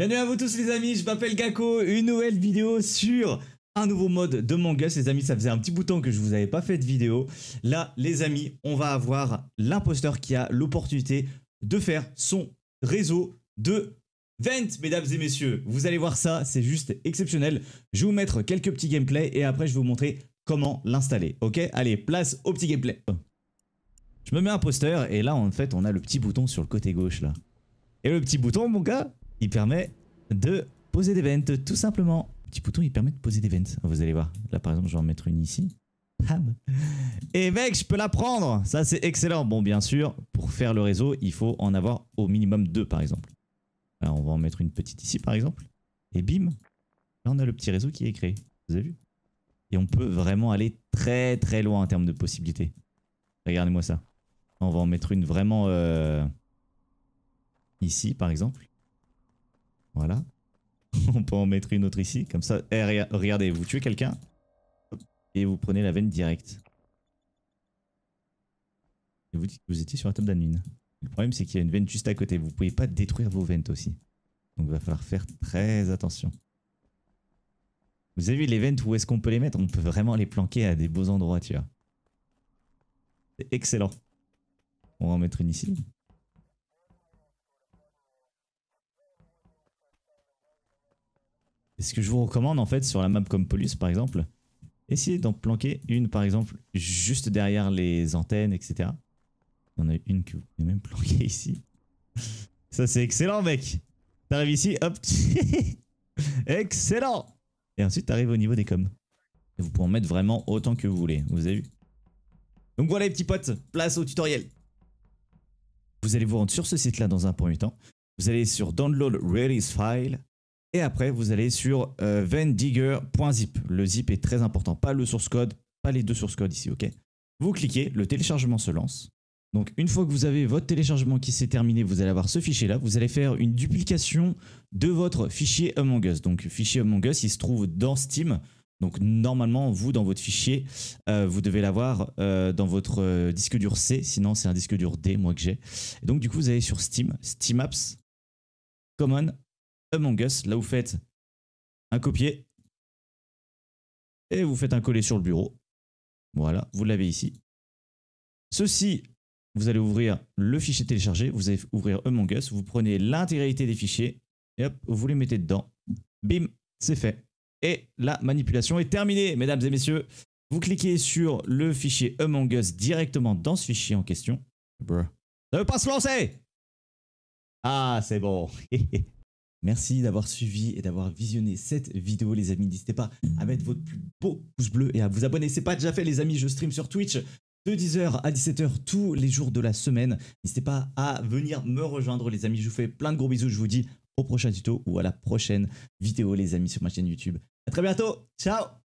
Bienvenue à vous tous les amis, je m'appelle Gako, une nouvelle vidéo sur un nouveau mode de manga. Les amis, ça faisait un petit bout de temps que je vous avais pas fait de vidéo. Là, les amis, on va avoir l'imposteur qui a l'opportunité de faire son réseau de vent, mesdames et messieurs. Vous allez voir ça, c'est juste exceptionnel. Je vais vous mettre quelques petits gameplays et après je vais vous montrer comment l'installer, ok Allez, place au petit gameplay. Je me mets un poster et là, en fait, on a le petit bouton sur le côté gauche là. Et le petit bouton, mon gars, il permet de poser des vents, tout simplement. petit bouton, il permet de poser des vents. Vous allez voir. Là, par exemple, je vais en mettre une ici. Et mec, je peux la prendre. Ça, c'est excellent. Bon, bien sûr, pour faire le réseau, il faut en avoir au minimum deux, par exemple. Là, on va en mettre une petite ici, par exemple. Et bim, là, on a le petit réseau qui est créé. Vous avez vu Et on peut vraiment aller très, très loin en termes de possibilités. Regardez-moi ça. On va en mettre une vraiment... Euh, ici, par exemple. Voilà. On peut en mettre une autre ici, comme ça. Eh, regardez, vous tuez quelqu'un et vous prenez la veine directe. Et vous dites que vous étiez sur un table d'admin. Le problème, c'est qu'il y a une veine juste à côté. Vous pouvez pas détruire vos ventes aussi. Donc, il va falloir faire très attention. Vous avez vu les ventes, où est-ce qu'on peut les mettre On peut vraiment les planquer à des beaux endroits, tu vois. C'est excellent. On va en mettre une ici. ce que je vous recommande en fait sur la map comme Police par exemple, essayez d'en planquer une par exemple juste derrière les antennes, etc. Il y en a une que vous pouvez même planquer ici. Ça c'est excellent mec T'arrives ici, hop Excellent Et ensuite t'arrives au niveau des coms. Et vous pouvez en mettre vraiment autant que vous voulez, vous avez vu Donc voilà les petits potes, place au tutoriel Vous allez vous rendre sur ce site là dans un premier temps. Vous allez sur Download Release File. Et après, vous allez sur euh, vendigger.zip. Le zip est très important, pas le source code, pas les deux source code ici, ok Vous cliquez, le téléchargement se lance. Donc une fois que vous avez votre téléchargement qui s'est terminé, vous allez avoir ce fichier-là. Vous allez faire une duplication de votre fichier Among Us. Donc fichier Among Us, il se trouve dans Steam. Donc normalement, vous, dans votre fichier, euh, vous devez l'avoir euh, dans votre disque dur C, sinon c'est un disque dur D, moi que j'ai. donc du coup, vous allez sur Steam, Steam Apps, Common, Among Us. Là, vous faites un copier et vous faites un coller sur le bureau. Voilà, vous l'avez ici. Ceci, vous allez ouvrir le fichier téléchargé, vous allez ouvrir Among Us, vous prenez l'intégralité des fichiers et hop, vous les mettez dedans. Bim, c'est fait. Et la manipulation est terminée, mesdames et messieurs. Vous cliquez sur le fichier Among Us directement dans ce fichier en question. Bruh. Ça veut pas se lancer Ah, c'est bon Merci d'avoir suivi et d'avoir visionné cette vidéo, les amis. N'hésitez pas à mettre votre plus beau pouce bleu et à vous abonner. C'est pas déjà fait, les amis. Je stream sur Twitch de 10h à 17h tous les jours de la semaine. N'hésitez pas à venir me rejoindre, les amis. Je vous fais plein de gros bisous. Je vous dis au prochain tuto ou à la prochaine vidéo, les amis, sur ma chaîne YouTube. À très bientôt. Ciao